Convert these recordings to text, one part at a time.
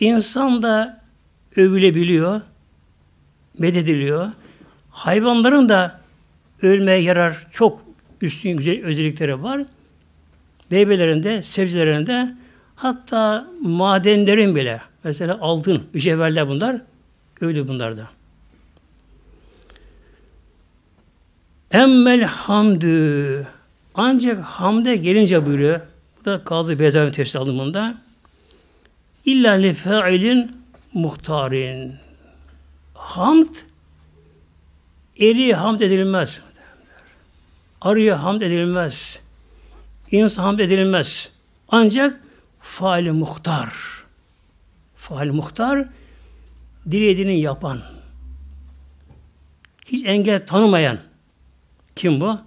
İnsan da övülebiliyor, medediliyor. Hayvanların da ölmeye yarar çok üstün güzel özellikleri var. Meyvelerinde, sebzelerinde hatta madenlerin bile mesela altın, mücevherler bunlar öyle bunlarda. da. Emmel hamdü ancak hamde gelince buyuruyor. Bu da kaldı Beyzavi'nin tefsiri alımında. İlla li feilin muhtarin. Hamd eri hamd edilmez. Arıya hamd edilmez. İnsan hamd edilmez. Ancak fail muhtar. Fail muhtar dilediğini yapan. Hiç engel tanımayan. Kim bu?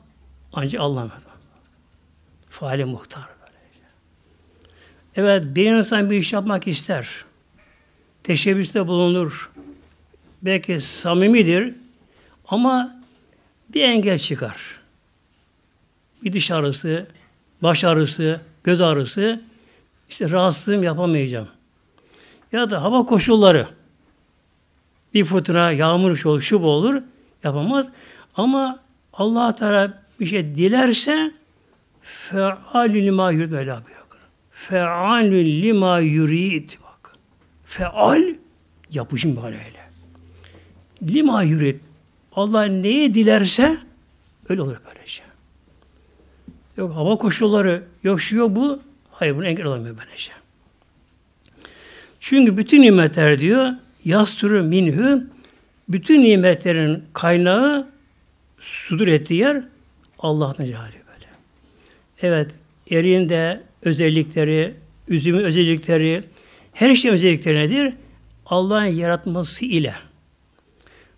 Ancak Allah'ın. Fail muhtar. Evet, bir insan bir iş yapmak ister. Teşebbüste bulunur. Belki samimidir ama bir engel çıkar. Bir diş ağrısı, baş ağrısı, göz ağrısı, işte rahatsızlığım yapamayacağım. Ya da hava koşulları, bir fırtına, yağmur olur, şu olur, yapamaz. Ama Allah Teala bir şey dilerse fealil ma yürüt buyuruyor fealül lima yurid. Bak. Feal yapışım böyle öyle. Lima yurid. Allah neyi dilerse öyle olur böylece. Şey. Yok hava koşulları, yok şu yok bu. Hayır bunu engel olamıyor böylece. Şey. Çünkü bütün nimetler diyor, yasturu minhü, bütün nimetlerin kaynağı sudur ettiği yer Allah'ın cehali böyle. Evet, erinde, özellikleri, üzümün özellikleri, her şeyin özellikleri nedir? Allah'ın yaratması ile.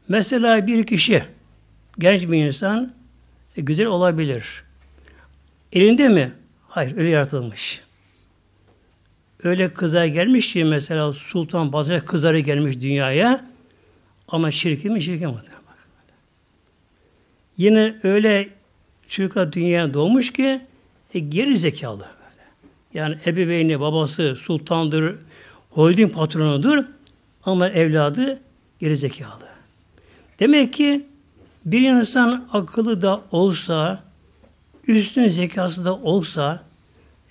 Mesela bir kişi, genç bir insan, e, güzel olabilir. Elinde mi? Hayır, öyle yaratılmış. Öyle kıza gelmiş ki mesela Sultan bazen kızları gelmiş dünyaya ama şirkin mi şirkin mi? Yine öyle çocuklar dünyaya doğmuş ki e, geri zekalı. Yani ebeveyni, babası, sultandır, holding patronudur ama evladı gerizekalı. Demek ki bir insan akıllı da olsa, üstün zekası da olsa,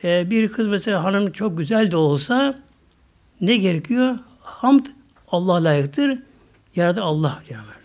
e, bir kız mesela hanım çok güzel de olsa ne gerekiyor? Hamd Allah layıktır. Yerde Allah diyor.